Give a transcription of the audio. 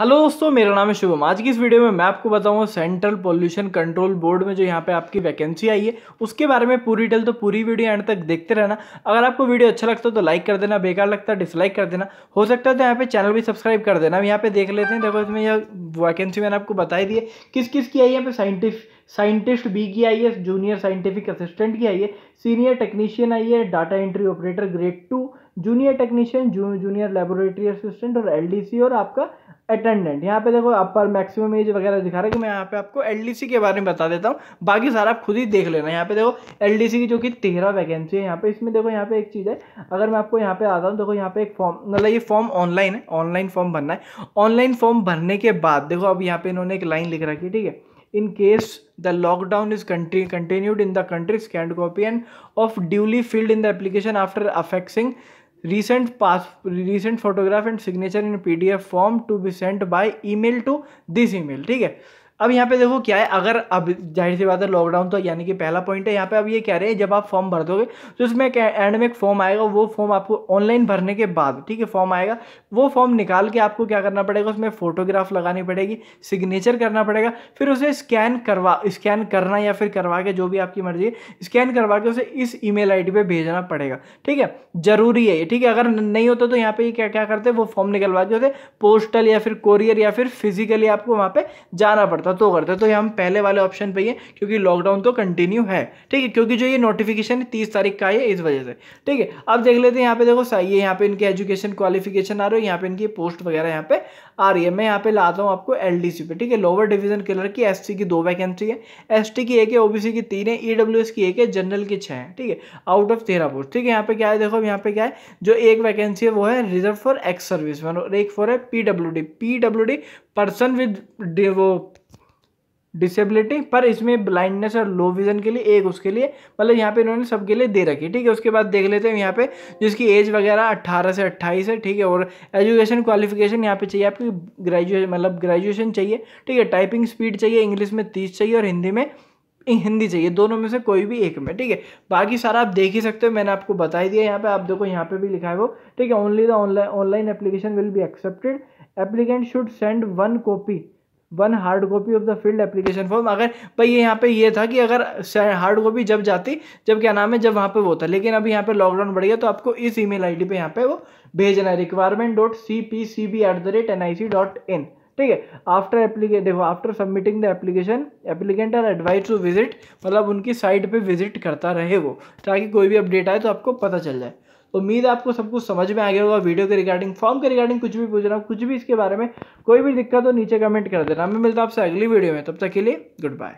hello दोस्तों मेरा नाम है शुभम आज की इस वीडियो में मैं आपको बताऊंगा सेंट्रल पोल्यूशन कंट्रोल बोर्ड में जो यहाँ पे आपकी वैकेंसी आई है उसके बारे में पूरी डिटेल तो पूरी वीडियो एंड तक देखते रहना अगर आपको वीडियो अच्छा लगता है तो लाइक कर देना बेकार लगता है डिसलाइक कर देना हो सकता है तो यहाँ पे चैनल भी सब्सक्राइब कर देना अब यहाँ पे देख लेते हैं देखो इसमें यह वैकेंसी मैंने आपको बताई दी है किस किस की आई है यहाँ पे साइंटिफिक साइंटिस्ट बी की आई है जूनियर साइंटिफिक असिस्टेंट की आई है सीनियर टेक्नीशियन आई है data entry operator grade two junior technician junior laboratory assistant और एल और आपका अटेंडेंट यहाँ पे देखो अपर मैक्सिमम एज वगैरह दिखा रहा है कि मैं यहाँ पे आपको एल के बारे में बता देता हूँ बाकी सारा आप खुद ही देख लेना यहाँ पे देखो एल की जो कि तेरह वैकेंसी है यहाँ पे इसमें देखो यहाँ पे एक चीज़ है अगर मैं आपको यहाँ पे आता हूँ देखो यहाँ पे एक फॉर्म मतलब ये फॉर्म ऑनलाइन है ऑनलाइन फॉर्म भरना है ऑनलाइन फॉर्म भरने के बाद देखो अब यहाँ पे इन्होंने एक लाइन लिख रखी है ठीक है in case the lockdown is continue, continued in the country scanned copy and of duly filled in the application after affixing recent pass recent photograph and signature in pdf form to be sent by email to this email ठीक है अब यहाँ पे देखो क्या है अगर अब जाहिर सी बात है लॉकडाउन तो यानी कि पहला पॉइंट है यहाँ पे अब ये कह रहे हैं जब आप फॉर्म भर दोगे तो इसमें एंड में एक फॉर्म आएगा वो फॉर्म आपको ऑनलाइन भरने के बाद ठीक है फॉर्म आएगा वो फॉर्म निकाल के आपको क्या करना पड़ेगा उसमें फोटोग्राफ लगानी पड़ेगी सिग्नेचर करना पड़ेगा फिर उसे स्कैन करवा स्कैन करना या फिर करवा के जो भी आपकी मर्जी है स्कैन करवा के उसे इस आई डी पर भेजना पड़ेगा ठीक है ज़रूरी है ये ठीक है अगर नहीं होता तो यहाँ पर क्या क्या करते वो फॉर्म निकलवा के उसे पोस्टल या फिर कोरियर या फिर फिजिकली आपको वहाँ पर जाना पड़ता था तो करते तो ये हम पहले वाले ऑप्शन पे ही है क्योंकि लॉकडाउन तो कंटिन्यू है ठीक है क्योंकि जो ये नोटिफिकेशन है तीस तारीख का है इस वजह से ठीक है अब देख लेते हैं यहाँ पे देखो सही है यहाँ पे इनके एजुकेशन क्वालिफिकेशन आ रही है यहाँ पे इनकी पोस्ट वगैरह यहाँ पे आ रही है मैं यहाँ पे लाता हूँ आपको एल पे ठीक है लोअर डिविजन कलर की एस की दो वैकेंसी है एस की एक है ओबीसी की तीन है ई e की एक है जनरल की छः है ठीक है आउट ऑफ तेरह पोस्ट ठीक है यहाँ पे क्या है देखो यहाँ पे क्या है जो एक वैकेंसी है वो है रिजर्व फॉर एक्स सर्विस और एक फॉर है P W D P W D person with वो डिसेबिलिटी पर इसमें ब्लाइंडनेस और लो विजन के लिए एक उसके लिए मतलब यहाँ पे इन्होंने सबके लिए दे रखी है ठीक है उसके बाद देख लेते हैं यहाँ पे जिसकी एज वगैरह 18 से 28 है ठीक है और एजुकेशन क्वालिफिकेशन यहाँ पे चाहिए आपकी ग्रेजुएशन मतलब ग्रेजुएशन चाहिए ठीक है टाइपिंग स्पीड चाहिए इंग्लिश में तीस चाहिए और हिंदी में हिंदी चाहिए दोनों में से कोई भी एक में ठीक है बाकी सारा आप देख ही सकते हो मैंने आपको बता ही दिया यहाँ पे आप देखो यहाँ पे भी लिखा है वो ठीक है only the online online application will be accepted applicant should send one copy one hard copy of the filled application form अगर भाई ये यहाँ पे ये था कि अगर हार्ड कॉपी जब जाती जब क्या नाम है जब वहाँ पे वो था लेकिन अभी यहाँ पे लॉकडाउन बढ़ गया तो आपको इस ईमेल आईडी पे यहाँ पे वो भेजना है requirement dot C P C B at the rate N I C dot in ठीक है आफ्टर एप्लीके देखो after submitting the application applicant are advise to visit मतलब उनकी साइट पर विजिट करता रहे वो ताकि कोई भी अपडेट आए तो आपको पता चल जाए उम्मीद है आपको सब कुछ समझ में आ गया होगा वीडियो के रिगार्डिंग फॉर्म के रिगार्डिंग कुछ भी पूछ रहा हूँ कुछ भी इसके बारे में कोई भी दिक्कत हो नीचे कमेंट कर देना मैं मिलता हूँ आपसे अगली वीडियो में तब तक के लिए गुड बाय